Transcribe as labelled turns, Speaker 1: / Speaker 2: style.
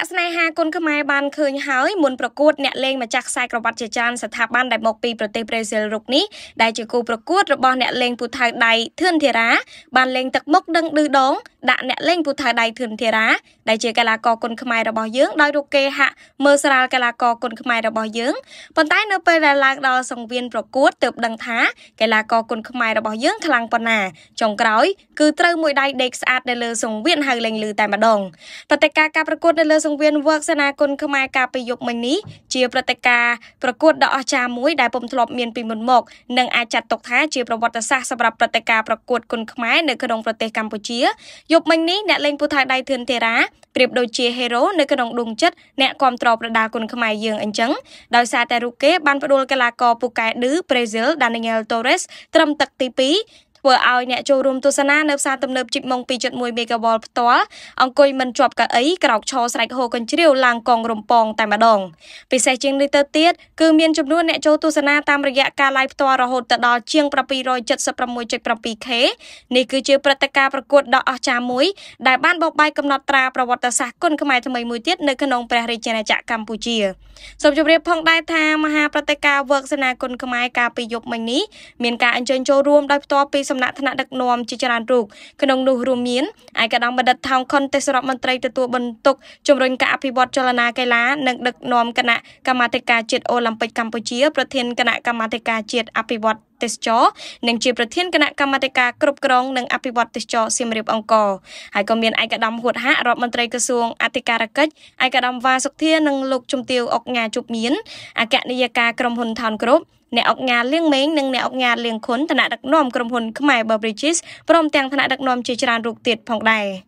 Speaker 1: អ្នកស្នេហាគុនខ្មែរបានឃើញហើយមុនប្រកួតអ្នកលេងម្ចាស់ខ្សែក្រវ៉ាត់ជាច្រើនស្ថាប័នដែលមកពីប្រទេសប្រេស៊ីលរុកនេះដែលជាគូប្រកួតរបស់អ្នកលេងពូថៅដៃធឿនធីរ៉ាបានលេងទឹកមុខដឹងឌឺដងដាក់អ្នកលេងពូថៅដៃធឿនធីរ៉ាដែលជាកីឡាករគុនខ្មែររបស់យើងដោយរុកគេហាក់មើលស្រាលកីឡាករគុនខ្មែររបស់យើងប៉ុន្តែនៅពេលដែលឡើងដល់សង្វៀនប្រកួតទើបដឹងថាកីឡាករគុនខ្មែររបស់យើងខ្លាំងប៉ុណ្ណាចុងក្រោយគឺត្រូវមួយដៃដេកស្អាតនៅលើសង្វៀនហើយលេងលឺតែម្ដងតតិការការប្រកួតនៅលើង្វៀនវឹកសេនាគុណខ្មែរកាលពីយប់មិញនេះជាព្រឹត្តិការណ៍ប្រកួតដ៏អស្ចារ្យមួយដែលពុំធ្លាប់មានពីមុនមកនិងអាចចាត់ទុកថា ជាប្រវត្តិសាស្ត្រសម្រាប់ព្រឹត្តិការណ៍ប្រកួតគុនខ្មែរនៅក្នុងប្រទេសកម្ពុជាយប់មិញនេះអ្នកលេងពូថៅដៃធឿនធេរ៉ាប្រៀបដូចជាហេរ៉ូនៅក្នុងដួងចិត្តអ្នកគ្រប់គ្រងប្រដាល់គុនខ្មែរយើងអញ្ចឹងដោយសារតែរូបគេបានផ្ដួលកីឡាករពូកែឌឺប្រេស៊ីល Daniel Torres ត្រឹមទឹកទី2ធ្វើឲ្យអ្នកចូលរួមទស្សនានៅផ្សារទំនើបជីបម៉ុង2.1 MW ផ្ទាល់អង្គុយមិនជាប់កៅអីក្រោកឈរស្រែកហូរកញ្ជ្រៀវឡើងកងរំពងតែម្ដងពិសេសជាងនេះទៅទៀតគឺមានចំនួនអ្នកចូលទស្សនាតាមរយៈការ live ផ្ទាល់រហូតទៅដល់ជាង 776.7k នេះគឺជាព្រឹត្តិការណ៍ប្រកួតដ៏អស្ចារ្យមួយ ដែលបានបបបាយកំណត់ត្រាប្រវត្តិសាស្ត្រគុណខ្មែរថ្មីមួយទៀតនៅក្នុងព្រះរាជាណាចក្រកម្ពុជាសូមជម្រាបផងដែរថាមហាព្រឹត្តិការណ៍ Work សេនាគុណខ្មែរកាលពីយប់មិញនេះមានការអញ្ជើញចូលរួមដោយផ្ទាល់ពីសំណាក់ថ្នាក់ដឹកនាំជាច្រើនរូបក្នុងនោះរួមមានឯកឧត្តមបណ្ឌិតថោងខុនទេសរដ្ឋមន្ត្រីទទួលបន្ទុកជំរុញការអភិវឌ្ឍចលនាកីឡានិងដឹកនាំគណៈកម្មាធិការជាតិអូឡ িম্প ិកកម្ពុជាប្រធានគណៈកម្មាធិការជាតិអភិវឌ្ឍទេសចរនិងជាប្រធានគណៈកម្មាធិការគ្រប់គ្រង និងអភិវឌ្ឍទេសចរសៀមរាបអង្គរហើយក៏មានឯកឧត្តមហួតហាក់រដ្ឋមន្ត្រីក្រសួងអធិការកិច្ចឯកឧត្តមវ៉ាសុកធានិងលោកជំទាវអុកញ៉ាជប់មានអគ្គនាយិកាក្រុមហ៊ុនថនគ្រប់អ្នកអង្គការលៀងម៉េងនិងអ្នកអង្គការលៀងខុនឋានៈដឹកនាំក្រុមហ៊ុនខ្មែរ Berbridges ព្រមទាំងឋានៈដឹកនាំជាច្រើនរូបទៀតផងដែរ។